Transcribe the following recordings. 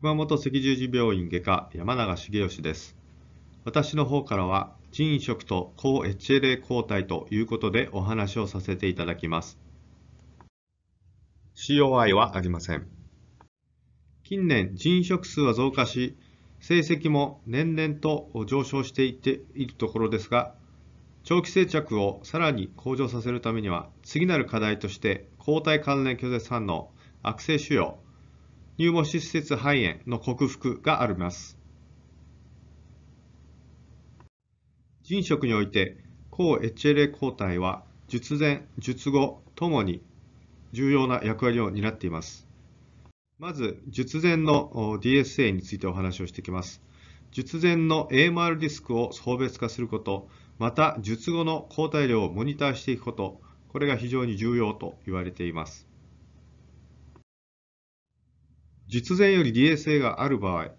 熊本赤十字病院外科山永茂義です。私の方からは腎移植と抗 HLA 抗体ということでお話をさせていただきます。COI はありません。近年、腎移植数は増加し、成績も年々と上昇していっているところですが、長期政着をさらに向上させるためには、次なる課題として抗体関連拒絶反応、悪性腫瘍、入門施設肺炎の克服があります。人食において、抗 HLA 抗体は術前、術後ともに重要な役割を担っています。まず、術前の DSA についてお話をしていきます。術前の AMR ディスクを送別化すること、また術後の抗体量をモニターしていくこと、これが非常に重要と言われています。実前より利 s 性がある場合、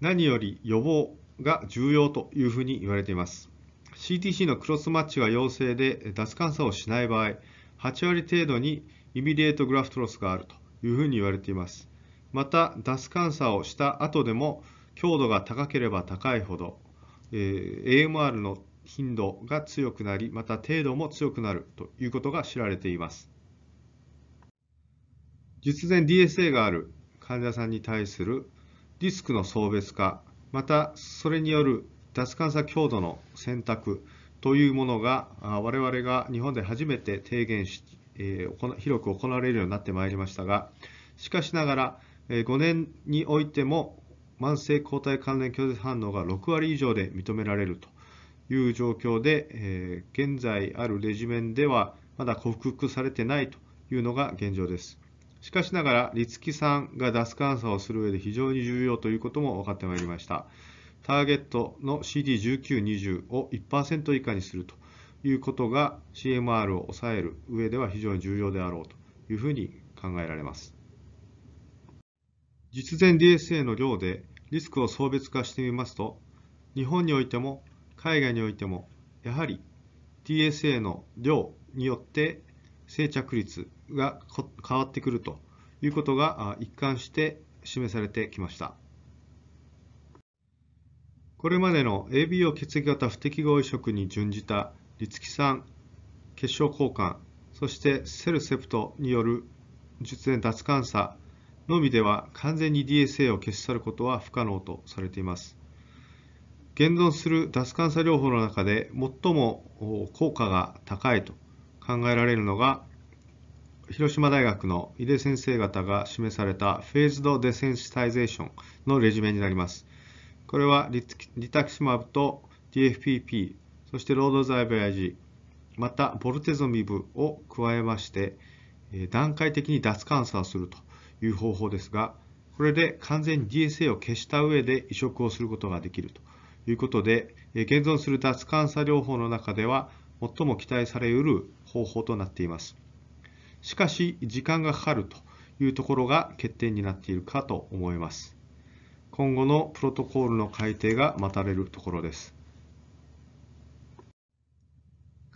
何より予防が重要というふうに言われています。CTC のクロスマッチが陽性で脱換差をしない場合、8割程度にイミデートグラフトロスがあるというふうに言われています。また、脱換差をした後でも強度が高ければ高いほど、えー、AMR の頻度が強くなり、また程度も強くなるということが知られています。実前 DSA がある患者さんに対するリスクの層別化、またそれによる脱患者強度の選択というものが、我々が日本で初めて提言し、広く行われるようになってまいりましたが、しかしながら、5年においても慢性抗体関連拒絶反応が6割以上で認められるという状況で、現在あるレジメンではまだ克服されてないというのが現状です。しかしながら、立木さんが脱監査をする上で非常に重要ということも分かってまいりました。ターゲットの CD1920 を1%以下にするということが CMR を抑える上では非常に重要であろうというふうに考えられます。実前 DSA の量でリスクを層別化してみますと、日本においても海外においても、やはり DSA の量によって生着率が変わってくるということが一貫して示されてきました。これまでの ABO 血液型不適合移植に準じたリツキ酸、結晶交換、そしてセルセプトによる術前脱感差のみでは完全に DSA を消し去ることは不可能とされています。現存する脱感差療法の中で最も効果が高いと考えられるのが広島大学の井出先生方が示されたフェーズドデセンシタイゼーションのレジュメになります。これはリタクシマブと DFPP、そしてロードザイベアジ、またボルテゾミブを加えまして、段階的に脱換査をするという方法ですが、これで完全に DSA を消した上で移植をすることができるということで、現存する脱換査療法の中では最も期待されうる方法となっています。しかし時間がかかるというところが欠点になっているかと思います。今後のプロトコールの改定が待たれるところです。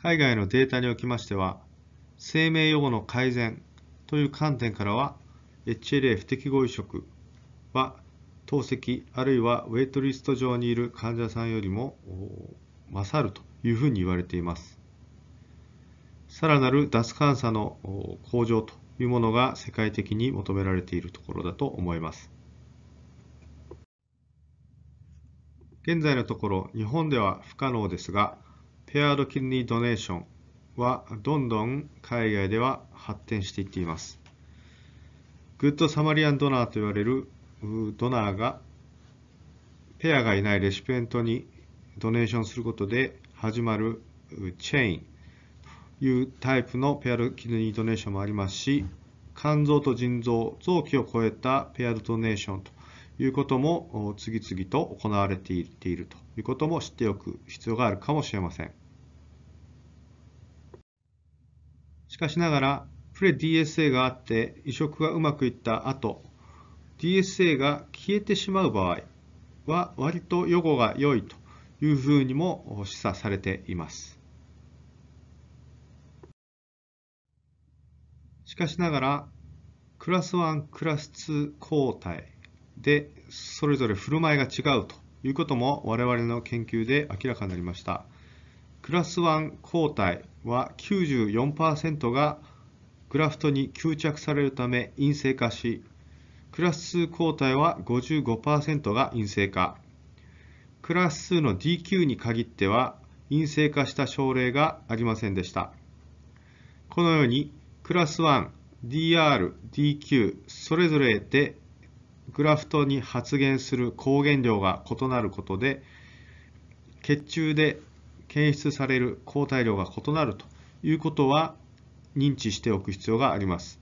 海外のデータにおきましては、生命予後の改善という観点からは、HLA 不適合移植は透析あるいはウェイトリスト上にいる患者さんよりも勝るというふうに言われています。さらなる脱炭素の向上というものが世界的に求められているところだと思います。現在のところ日本では不可能ですが、ペアードキンニードネーションはどんどん海外では発展していっています。グッドサマリアンドナーと言われるドナーがペアがいないレシピエントにドネーションすることで始まるチェーンいうタイプのペアルキルニードネーションもありますし、肝臓と腎臓、臓器を超えたペアルドネーションということも次々と行われているということも知っておく必要があるかもしれません。しかしながら、プレ DSA があって移植がうまくいった後、DSA が消えてしまう場合は割と予後が良いというふうにも示唆されています。しかしながら、クラス1、クラス2交代で、それぞれ振る舞いが違うということも我々の研究で明らかになりました。クラス1抗体は94%がグラフトに吸着されるため陰性化し、クラス2抗体は55%が陰性化。クラス2の DQ に限っては陰性化した症例がありませんでした。このようにクラス 1DR、DQ それぞれでグラフトに発現する抗原量が異なることで血中で検出される抗体量が異なるということは認知しておく必要があります。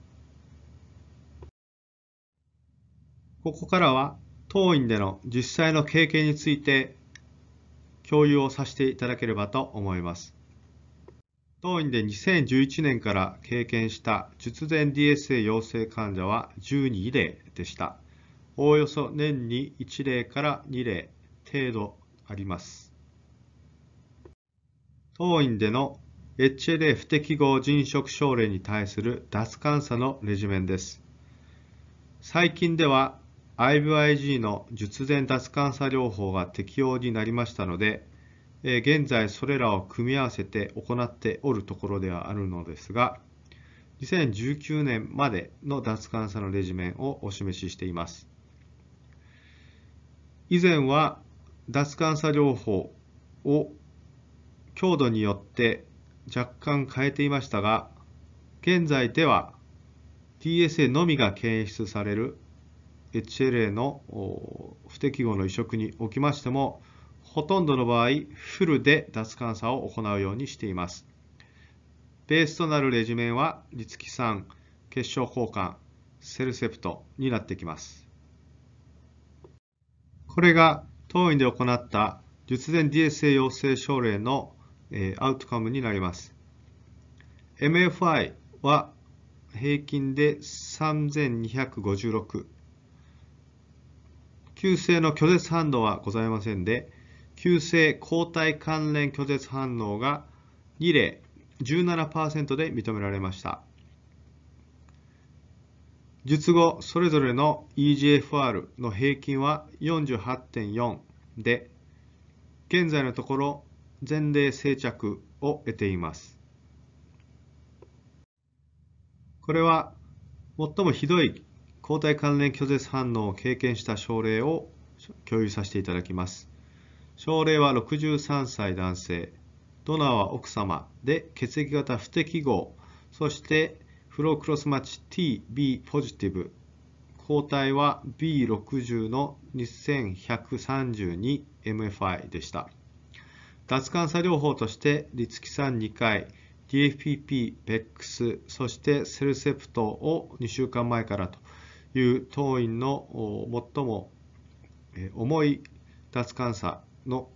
ここからは当院での実際の経験について共有をさせていただければと思います。当院で2011年から経験した術前 DSA 陽性患者は12例でした。おおよそ年に1例から2例程度あります。当院での HLA 不適合人食症例に対する脱監査のレジュメンです。最近では IVIG の術前脱監査療法が適用になりましたので、え現在それらを組み合わせて行っておるところではあるのですが、2019年までの脱炭素のレジメンをお示ししています。以前は脱炭素療法を強度によって若干変えていましたが、現在では TSA のみが検出される HLA の不適合の移植におきましても、ほとんどの場合、フルで脱換差を行うようにしています。ベースとなるレジュメンは、リツキ酸、結晶交換、セルセプトになってきます。これが当院で行った術前 DSA 陽性症例の、えアウトカムになります。MFI は平均で3256。急性の拒絶反応はございませんで、急性抗体関連拒絶反応が2例17%で認められました術後それぞれの EGFR の平均は48.4で現在のところ前例静着を得ていますこれは最もひどい抗体関連拒絶反応を経験した症例を共有させていただきます症例は63歳男性、ドナーは奥様で血液型不適合、そしてフロークロスマッチ TB ポジティブ、抗体は B60 の 2132MFI でした。脱感作療法としてリツキン2回、DFPP、BEX、そしてセルセプトを2週間前からという当院の最も重い脱感作の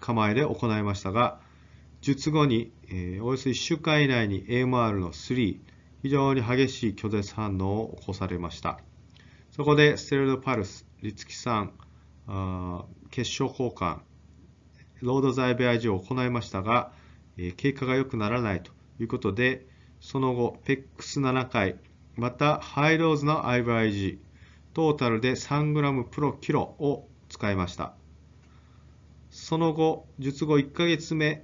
構えで行いましたが、術後に、えおよそ1週間以内に AMR の3、非常に激しい拒絶反応を起こされました。そこでステロイドパルス、リツキ酸、結晶交換、ロード剤ベアジを行いましたが、経過が良くならないということで、その後、PEX7 回、またハイローズの IVIG、トータルで 3g プロキロを使いました。その後、術後1ヶ月目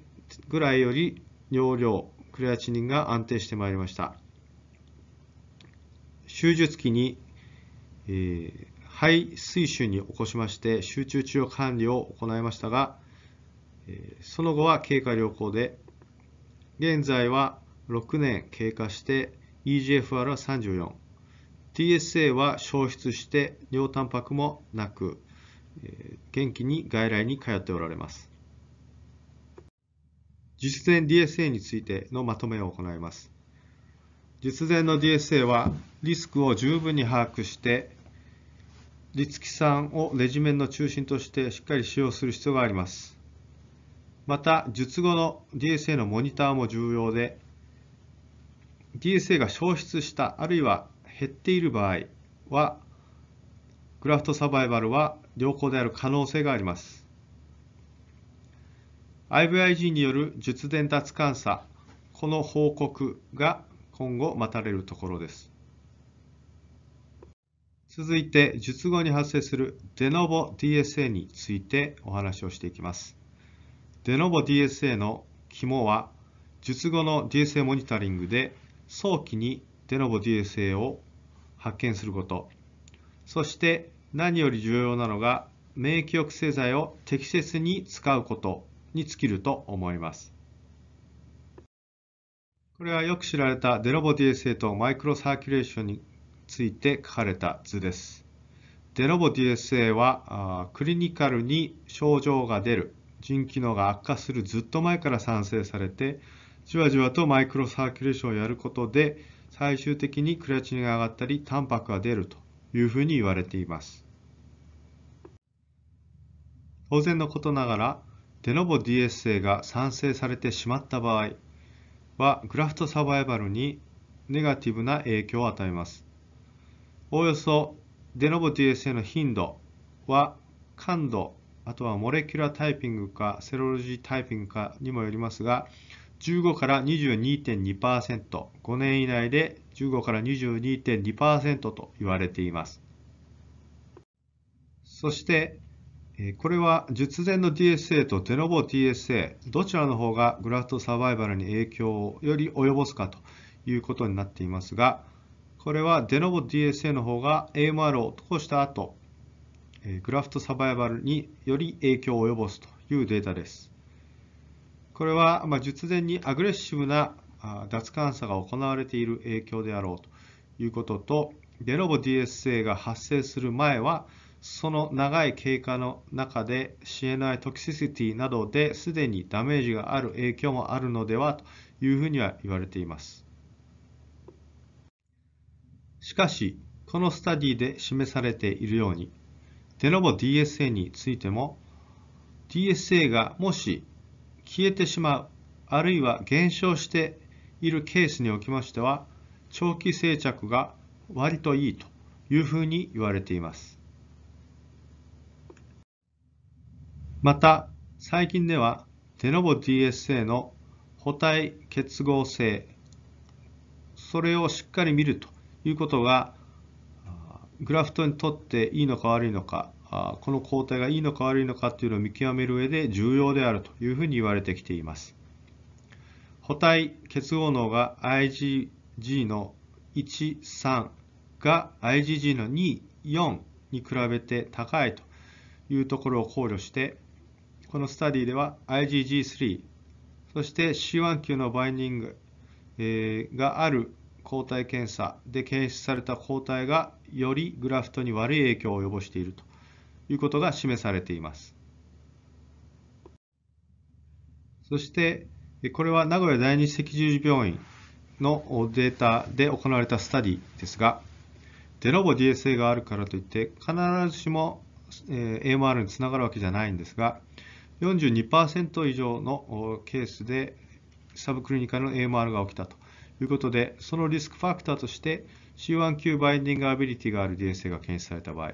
ぐらいより尿量、クレアチニンが安定してまいりました。手術期に、えー、肺水腫に起こしまして集中治療管理を行いましたが、えー、その後は経過良好で、現在は6年経過して EGFR は34、TSA は消失して尿タンパクもなく、元気に外来に通っておられます。術前 DSA についてのまとめを行います。術前の DSA はリスクを十分に把握して立木酸をレジメンの中心としてしっかり使用する必要があります。また、術後の DSA のモニターも重要で、DSA が消失した、あるいは減っている場合は、グラフトサバイバルは良好である可能性があります。IVIG による術伝達監査、この報告が今後待たれるところです。続いて、術後に発生するデノボ DSA についてお話をしていきます。デノボ DSA の肝は、術後の DSA モニタリングで早期にデノボ DSA を発見すること、そして何より重要なのが免疫抑制剤を適切に使うことに尽きると思います。これはよく知られたデロボ DSA とマイクロサーキュレーションについて書かれた図です。デロボ DSA はクリニカルに症状が出る、腎機能が悪化するずっと前から産生されて、じわじわとマイクロサーキュレーションをやることで、最終的にクレアチンが上がったり、タンパクが出るというふうに言われています。当然のことながら、デノボ DSA が賛成されてしまった場合は、グラフトサバイバルにネガティブな影響を与えます。おおよそデノボ DSA の頻度は感度、あとはモレキュラータイピングかセロロジータイピングかにもよりますが、15から22.2%、5年以内で15から22.2%と言われています。そして、これは術前の DSA とデノボ DSA、どちらの方がグラフトサバイバルに影響をより及ぼすかということになっていますが、これはデノボ DSA の方が AMR を通した後、グラフトサバイバルにより影響を及ぼすというデータです。これは、まあ、術前にアグレッシブな脱監査が行われている影響であろうということと、デノボ DSA が発生する前は、その長い経過の中で CNI トキシシティなどですでにダメージがある影響もあるのではというふうには言われています。しかし、このスタディで示されているように、デノボ DSA についても、DSA がもし消えてしまうあるいは減少しているケースにおきましては長期生着が割といいというふうに言われていますまた最近ではデノボ DSA の補体結合性それをしっかり見るということがグラフトにとっていいのか悪いのかこの抗体がいいのか悪いのかっていうのを見極める上で重要であるというふうに言われてきています。補体結合能が IgG の1、3が IgG の2、4に比べて高いというところを考慮して、このスタディでは IgG3、そして C1 級のバインディング、えー、がある抗体検査で検出された抗体がよりグラフトに悪い影響を及ぼしているということが示されています。そして、これは名古屋第二赤十字病院のデータで行われたスタディですが、デロボ DSA があるからといって、必ずしも AMR につながるわけじゃないんですが、42%以上のケースでサブクリニカルの AMR が起きたということで、そのリスクファクターとして C1Q バインディングアビリティがある DSA が検出された場合、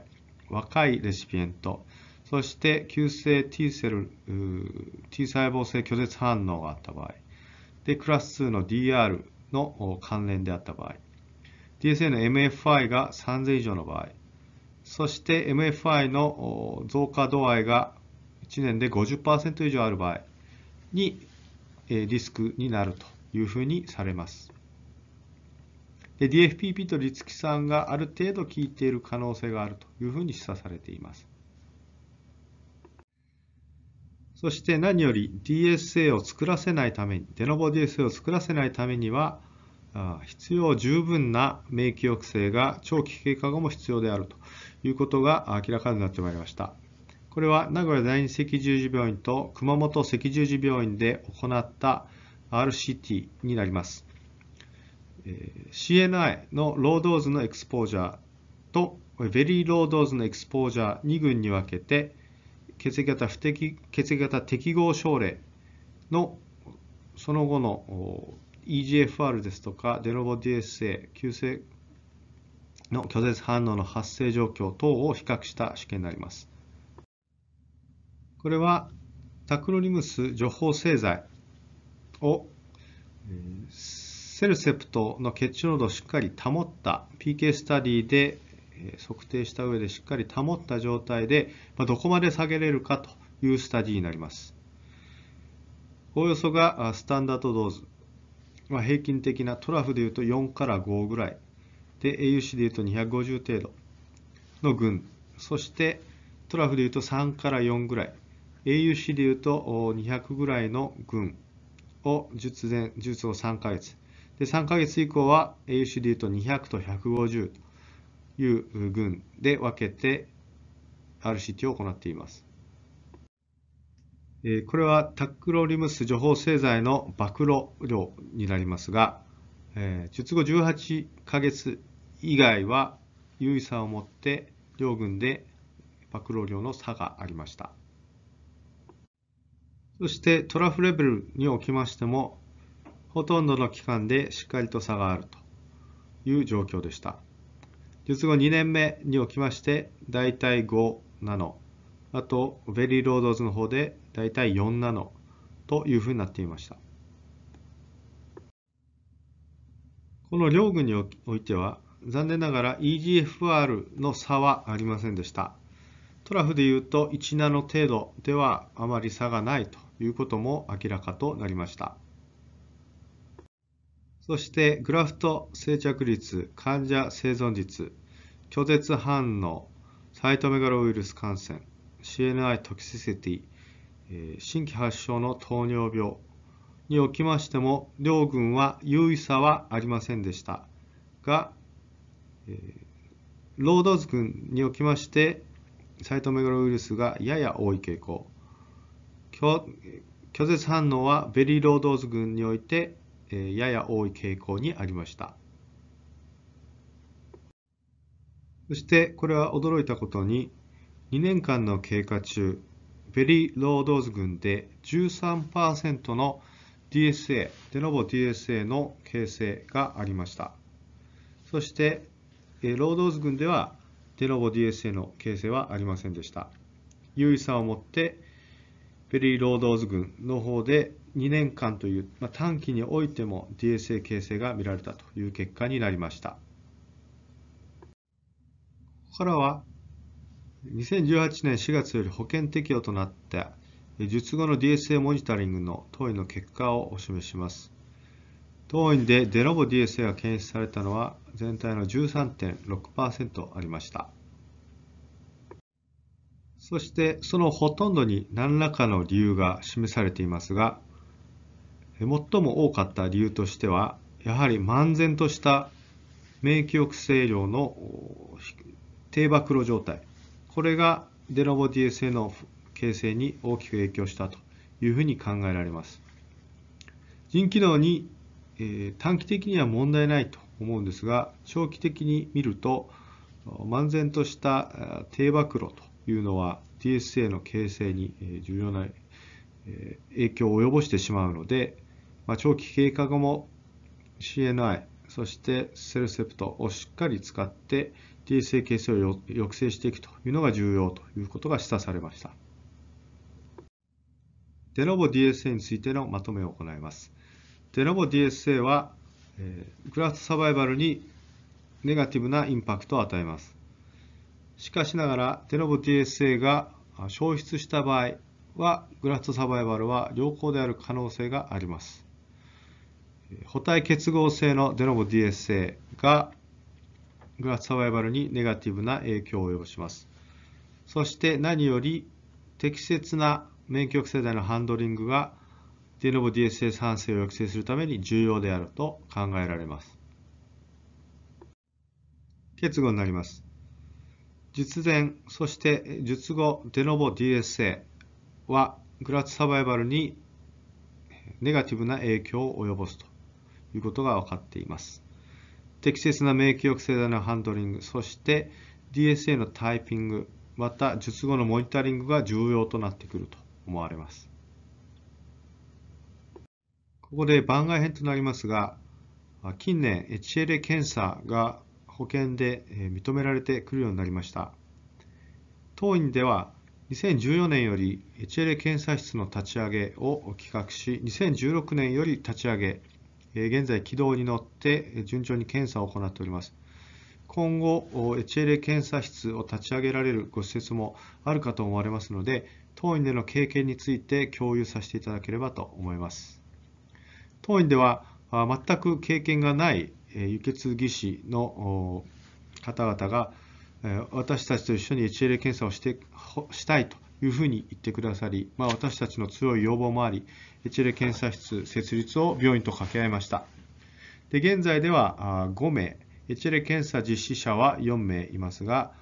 若いレシピエント、そして急性 T セル、T 細胞性拒絶反応があった場合、で、クラス2の DR の関連であった場合、DSA の MFI が3000以上の場合、そして MFI の増加度合いが1年で50%以上ある場合にリスクになるというふうにされます。DFPP と律ツさんがある程度効いている可能性があるというふうに示唆されています。そして何より DSA を作らせないために、デノボ DSA を作らせないためには、必要十分な免疫抑制が長期経過後も必要であるということが明らかになってまいりました。これは名古屋第二赤十字病院と熊本赤十字病院で行った RCT になります。CNI のロードーズのエクスポージャーとベリーロードーズのエクスポージャー2群に分けて血液型不適血液型適合症例のその後の EGFR ですとかデロボ DSA 急性の拒絶反応の発生状況等を比較した試験になります。これはタクロニムス除法製剤をセルセプトの血中濃度をしっかり保った PK スタディで測定した上でしっかり保った状態でどこまで下げれるかというスタディになりますおおよそがスタンダードドーズ、まあ、平均的なトラフでいうと4から5ぐらいで AUC でいうと250程度の群そしてトラフでいうと3から4ぐらい AUC でいうと200ぐらいの群を術前術後3ヶ月で3ヶ月以降は A. c でいうと200と150という群で分けて RCT を行っています。これはタックロリムス除蜂製剤の暴露量になりますが、術後18ヶ月以外は優位差を持って両軍で暴露量の差がありました。そしてトラフレベルにおきましてもほとんどの期間でしっかりと差があるという状況でした。術後2年目におきまして、大体5ナノ、あと、ベリーロードズの方でだいたい4ナノというふうになっていました。この両軍においては、残念ながら EGFR の差はありませんでした。トラフでいうと1ナノ程度ではあまり差がないということも明らかとなりました。そしてグラフト生着率、患者生存率、拒絶反応、サイトメガロウイルス感染、CNI トキシシティ、え新規発症の糖尿病におきましても、両軍は優位差はありませんでしたが、えー、ロードズ群におきまして、サイトメガロウイルスがやや多い傾向、拒絶反応はベリーロードーズ群においてえやや多い傾向にありました。そしてこれは驚いたことに2年間の経過中ベリーロードーズ群で13%の DSA、デノボ DSA の形成がありました。そして、ロードーズ群ではデノボ DSA の形成はありませんでした。優位さを持って、ベリーロードーズ群の方で2年間という、まあ、短期においても DSA 形成が見られたという結果になりました。ここからは2018年4月より保険適用となった術後の DSA モニタリングの当院の結果をお示します。当院でデノボ DSA が検出されたのは全体の13.6%ありました。そしてそのほとんどに何らかの理由が示されていますが、最も多かった理由としてはやはり漫然とした免疫抑制量の低暴露状態これがデノボ DSA の形成に大きく影響したというふうに考えられます腎機能に、えー、短期的には問題ないと思うんですが長期的に見ると漫然とした低暴露というのは DSA の形成に重要な影響を及ぼしてしまうのでまあ、長期経過後も CNI そしてセルセプトをしっかり使って TSA 形成を抑制していくというのが重要ということが示唆されましたデノボ DSA についてのまとめを行いますデノボ DSA は、えー、グラフトサバイバルにネガティブなインパクトを与えますしかしながらデノボ DSA が消失した場合はグラフトサバイバルは良好である可能性があります補体結合性のデノボ DSA がグラスサバイバルにネガティブな影響を及ぼします。そして何より適切な免疫世代のハンドリングがデノボ DSA 酸性を抑制するために重要であると考えられます。結合になります。術前、そして術後、デノボ DSA はグラッツサバイバルにネガティブな影響を及ぼすということが分かっています。適切な免疫抑制剤のハンドリング、そして DSA のタイピング、また術後のモニタリングが重要となってくると思われます。ここで番外編となりますが、近年 HLA 検査が保険で認められてくるようになりました。当院では2014年より HLA 検査室の立ち上げを企画し、2016年より立ち上げ現在軌道に乗って順調に検査を行っております。今後、HLA 検査室を立ち上げられるご施設もあるかと思われますので、当院での経験について共有させていただければと思います。当院では、全く経験がない輸血技師の方々が、私たちと一緒に HLA 検査をしてしたいというふうに言ってくださり、まあ、私たちの強い要望もあり、エチレ検査室設立を病院と掛け合いました。で現在では5名、エチレ検査実施者は4名いますが、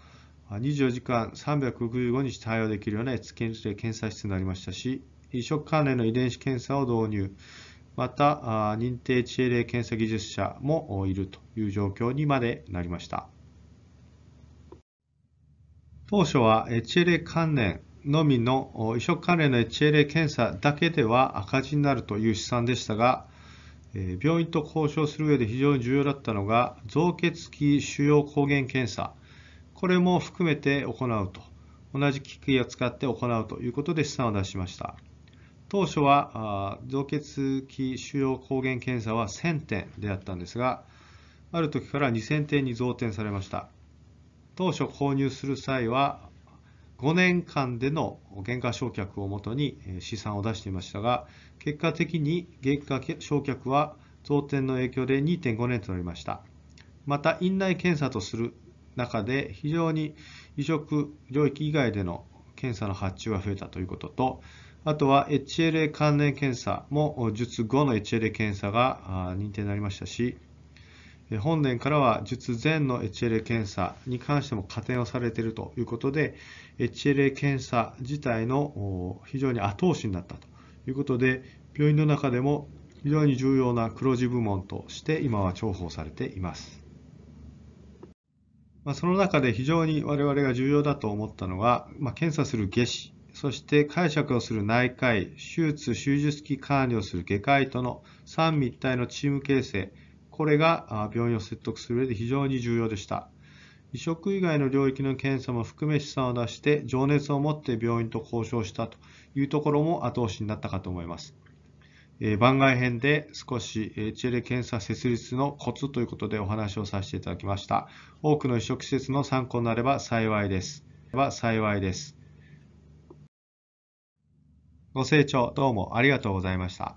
24時間365日対応できるようなエチレ検査室になりましたし、移植関連の遺伝子検査を導入、また認定エチレ検査技術者もいるという状況にまでなりました。当初はエチレ関連のみの移植関連の HLA 検査だけでは赤字になるという試算でしたが、病院と交渉する上で非常に重要だったのが、造血期腫瘍抗原検査、これも含めて行うと、同じ機器を使って行うということで試算を出しました。当初は造血期腫瘍抗原検査は1000点であったんですが、ある時から2000点に増点されました。当初購入する際は5年間での減価償却をもとに試算を出していましたが、結果的に減価償却は増点の影響で2.5年となりました。また、院内検査とする中で、非常に移植領域以外での検査の発注が増えたということと、あとは HLA 関連検査も術後の HLA 検査が認定になりましたし、本年からは術前の HLA 検査に関しても加点をされているということで、HLA 検査自体の非常に後押しになったということで、病院の中でも非常に重要な黒字部門として今は重宝されています。まあ、その中で非常に我々が重要だと思ったのは、まあ、検査する下肢、そして解釈をする内科医、手術、手術期管理をする外科医との三位一体のチーム形成、これが病院を説得する上で非常に重要でした。移植以外の領域の検査も含め試算を出して、情熱を持って病院と交渉したというところも後押しになったかと思います。え番外編で少し、HLA 検査設立のコツということでお話をさせていただきました。多くの移植施設の参考になれば幸いです。は幸いです。ご清聴どうもありがとうございました。